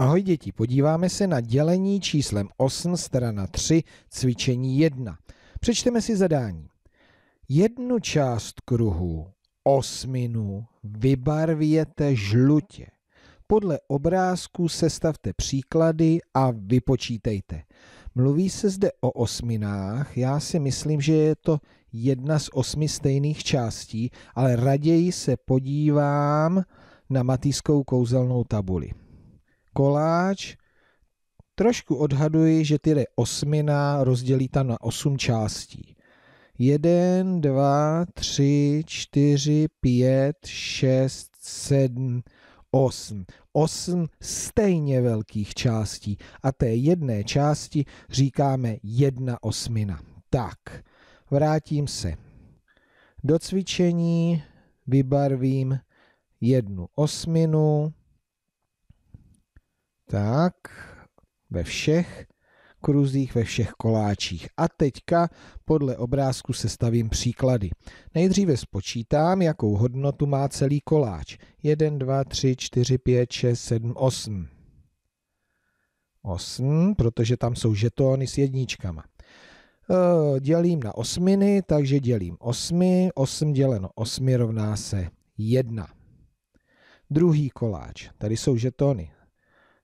Ahoj děti, podíváme se na dělení číslem 8, strana 3, cvičení 1. Přečteme si zadání. Jednu část kruhu, osminu, vybarvěte žlutě. Podle obrázku sestavte příklady a vypočítejte. Mluví se zde o osminách, já si myslím, že je to jedna z osmi stejných částí, ale raději se podívám na matýskou kouzelnou tabuli koláč. Trošku odhaduji, že ty osmina rozdělí tam na osm částí. 1, 2, 3, 4, 5, 6, 7, 8. 8 stejně velkých částí a té jedné části říkáme jedna osmina. Tak, vrátím se do cvičení, vybarvím jednu osminu, tak, ve všech kruzích, ve všech koláčích. A teďka podle obrázku sestavím příklady. Nejdříve spočítám, jakou hodnotu má celý koláč. 1, 2, 3, 4, 5, 6, 7, 8. 8, protože tam jsou žetóny s jedničkama. Eh, dělím na osminy, takže dělím 8. 8 děleno 8 rovná se 1. Druhý koláč, tady jsou žetony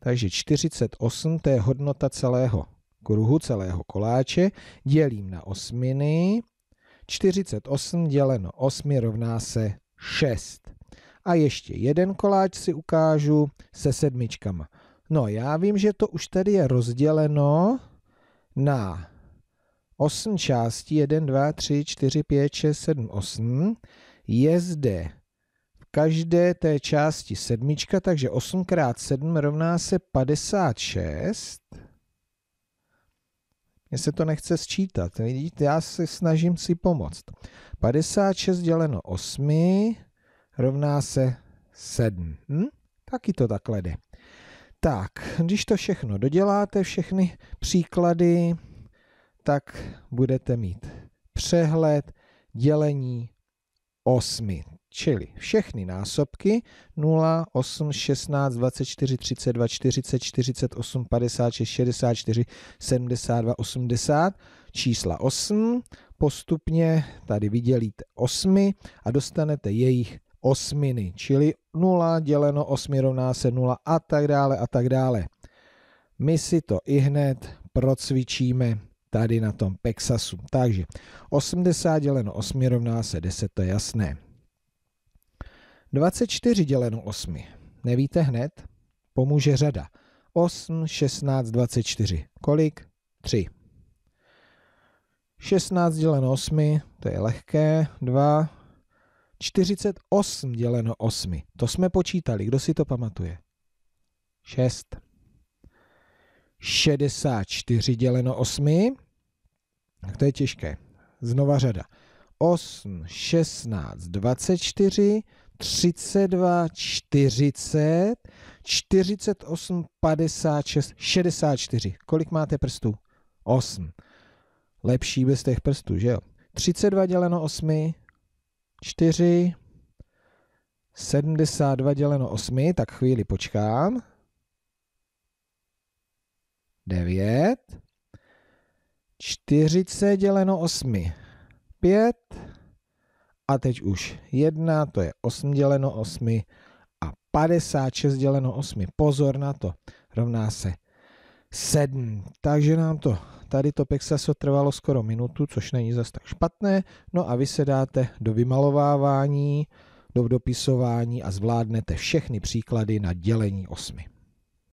Takže 48 to je hodnota celého kruhu, celého koláče, dělím na osminy. 48 děleno 8 rovná se 6. A ještě jeden koláč si ukážu se sedmičkama. No, já vím, že to už tady je rozděleno na 8 částí, 1, 2, 3, 4, 5, 6, 7, 8. Je zde každé té části sedmička, takže 8 x 7 rovná se 56. Mně se to nechce sčítat, vidíte, já se snažím si pomoct. 56 děleno 8 rovná se 7. Hm? Taky to takhle jde. Tak, když to všechno doděláte, všechny příklady, tak budete mít přehled dělení 8 čili všechny násobky 0, 8, 16, 24, 32, 40, 48, 56, 64, 72, 80, čísla 8, postupně tady vydělíte 8 a dostanete jejich osminy, čili 0 děleno 8 rovná se 0 a tak dále a tak dále. My si to i hned procvičíme tady na tom Pexasu. Takže 80 děleno 8 rovná se 10, to je jasné. 24 děleno 8. Nevíte hned? Pomůže řada. 8, 16, 24. Kolik? 3. 16 děleno 8, to je lehké. 2, 48 děleno 8. To jsme počítali. Kdo si to pamatuje? 6. 64 děleno 8. Tak to je těžké. Znova řada. 8, 16, 24, 32, 40, 48, 56, 64. Kolik máte prstů? 8. Lepší bez těch prstů, že jo? 32 děleno 8, 4, 72 děleno 8, tak chvíli počkám. 9, 40 děleno 8, 5, a teď už 1, to je 8 děleno 8 a 56 děleno 8, pozor na to, rovná se 7. Takže nám to, tady to Pexaso trvalo skoro minutu, což není zas tak špatné. No a vy se dáte do vymalovávání, do dopisování a zvládnete všechny příklady na dělení 8.